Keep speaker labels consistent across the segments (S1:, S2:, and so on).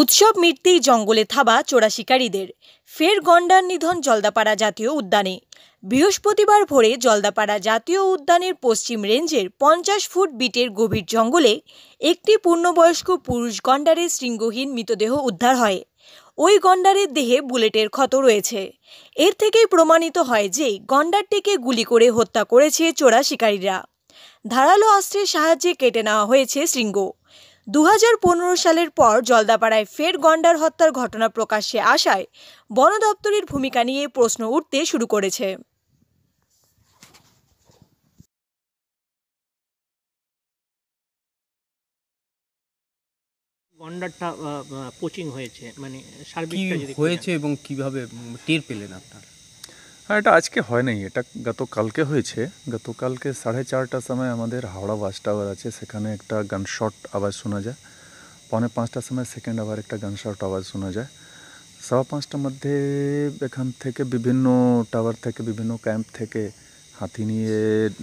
S1: উৎসব মিটতেই জঙ্গলে থাবা চোরা শিকারীদের ফের গন্ডার নিধন জলদাপাড়া জাতীয় উদ্যানে বৃহস্পতিবার ভোরে জলদাপাড়া জাতীয় উদ্যানের পশ্চিম রেঞ্জের পঞ্চাশ ফুট বিটের গভীর জঙ্গলে একটি পূর্ণবয়স্ক পুরুষ গন্ডারের শৃঙ্গহীন মৃতদেহ উদ্ধার হয় ওই গন্ডারের দেহে বুলেটের ক্ষত রয়েছে এর থেকেই প্রমাণিত হয় যে গন্ডারটিকে গুলি করে হত্যা করেছে চোরা শিকারীরা ধারালো অস্ত্রের সাহায্যে কেটে নেওয়া হয়েছে শৃঙ্গ দু সালের পর জলদাপাড়ায় ফের গন্ডার হত্যার ঘটনা প্রকাশ্যে আসায় বন দপ্তরের ভূমিকা নিয়ে প্রশ্ন উঠতে শুরু করেছে গন্ডারটা পোচিং হয়েছে মানে সার্বিকটা হয়েছে এবং কিভাবে টের পেলেন
S2: আপনার হ্যাঁ এটা আজকে হয় নাই এটা গতকালকে হয়েছে গতকালকে সাড়ে চারটার সময় আমাদের হাওড়া বাস টাওয়ার আছে সেখানে একটা গান শট আওয়াজ শোনা যায় পৌনে পাঁচটার সময় সেকেন্ড আবার একটা গান শট আওয়াজ শোনা যায় সওয়া পাঁচটার মধ্যে এখান থেকে বিভিন্ন টাওয়ার থেকে বিভিন্ন ক্যাম্প থেকে হাতি নিয়ে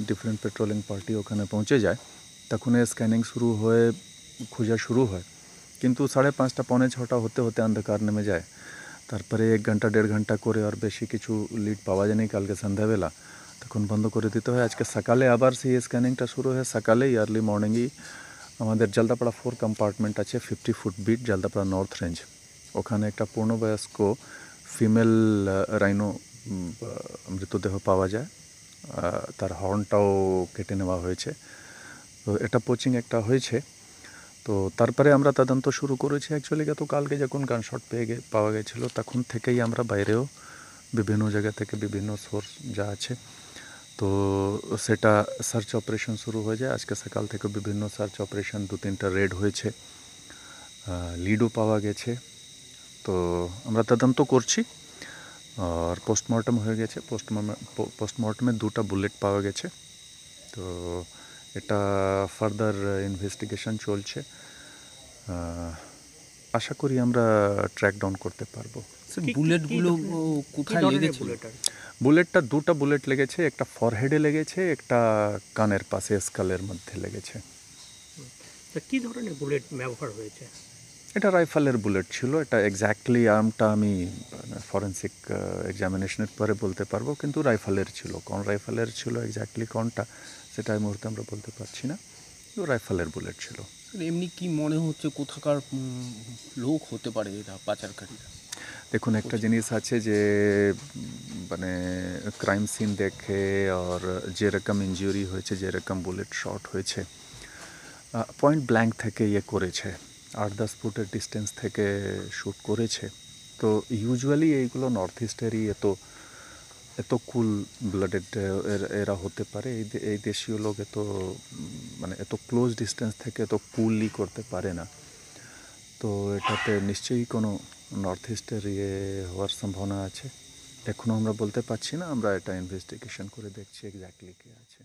S2: ডিফারেন্ট পেট্রোলিং পার্টি ওখানে পৌঁছে যায় তখন স্ক্যানিং শুরু হয়ে খোঁজা শুরু হয় কিন্তু সাড়ে পাঁচটা পৌনে ছটা হতে হতে অন্ধকার নেমে যায় তারপরে এক ঘন্টা দেড় ঘন্টা করে আর বেশি কিছু লিড পাওয়া যায়নি কালকে সন্ধ্যাবেলা তখন বন্ধ করে দিতে হয় আজকে সকালে আবার সেই স্ক্যানিংটা শুরু হয় সকালেই ইয়ার্লি মর্নিংই আমাদের জলদাপাড়া ফোর কম্পার্টমেন্ট আছে fifty foot beat Jaldapara north range ওখানে একটা পূর্ণবয়স্ক ফিমেল রাইনো মৃতদেহ পাওয়া যায় তার হর্নটাও কেটে নেওয়া হয়েছে তো এটা পোচিং একটা হয়েছে তো তারপরে আমরা তদন্ত শুরু করেছি অ্যাকচুয়ালি গত কালকে যখন গান শট পেয়ে গে পাওয়া গেছিলো তখন থেকেই আমরা বাইরেও বিভিন্ন জায়গা থেকে বিভিন্ন সোর্স যা আছে তো সেটা সার্চ অপারেশন শুরু হয়ে যায় আজকে সকাল থেকে বিভিন্ন সার্চ অপারেশন দু তিনটা রেড হয়েছে লিডও পাওয়া গেছে তো আমরা তদন্ত করছি আর পোস্টমর্টম হয়ে গেছে পোস্টমর্টমে দুটা বুলেট পাওয়া গেছে তো এটা ফার্দার ইনভেস্টিগেশন চলছে আশা করি আমরা ট্র্যাক ডাউন করতে পারবো বুলেটগুলো কোথায় লেগেছে বুলেটটা দুটো বুলেট লেগেছে একটা ফরহেডে লেগেছে একটা কানের পাশে স্কালের মধ্যে লেগেছে
S1: কি ধরনের বুলেট ব্যবহার হয়েছে
S2: এটা রাইফেলের বুলেট ছিল এটা এক্স্যাক্টলি আর্মটা আমি ফরেন্সিক এক্সামিনেশনের পরে বলতে পারবো কিন্তু রাইফেলের ছিল কোন রাইফেলের ছিল এক্স্যাক্টলি কোনটা সেটা এই মুহূর্তে আমরা বলতে পারছি না রাইফেলের বুলেট ছিল এমনি কি মনে হচ্ছে কোথাকার লোক হতে পারে এরা পাচারকারীরা দেখুন একটা জিনিস আছে যে মানে ক্রাইম সিন দেখে আর যেরকম ইঞ্জুরি হয়েছে যেরকম বুলেট শর্ট হয়েছে পয়েন্ট ব্ল্যাঙ্ক থেকে ইয়ে করেছে আট দশ ফুটের ডিস্টেন্স থেকে শ্যুট করেছে তো ইউজুয়ালি এইগুলো নর্থ ইস্টেরই এত এত কুল ব্লাডেড এরা হতে পারে এই এই দেশীয় লোক এত মানে এত ক্লোজ ডিস্টেন্স থেকে এত কুলই করতে পারে না তো এটাতে নিশ্চয়ই কোনো নর্থ ইস্টের ইয়ে হওয়ার সম্ভাবনা আছে এখনও আমরা বলতে পারছি না আমরা এটা ইনভেস্টিগেশন করে দেখছি এক্স্যাক্টলি কী আছে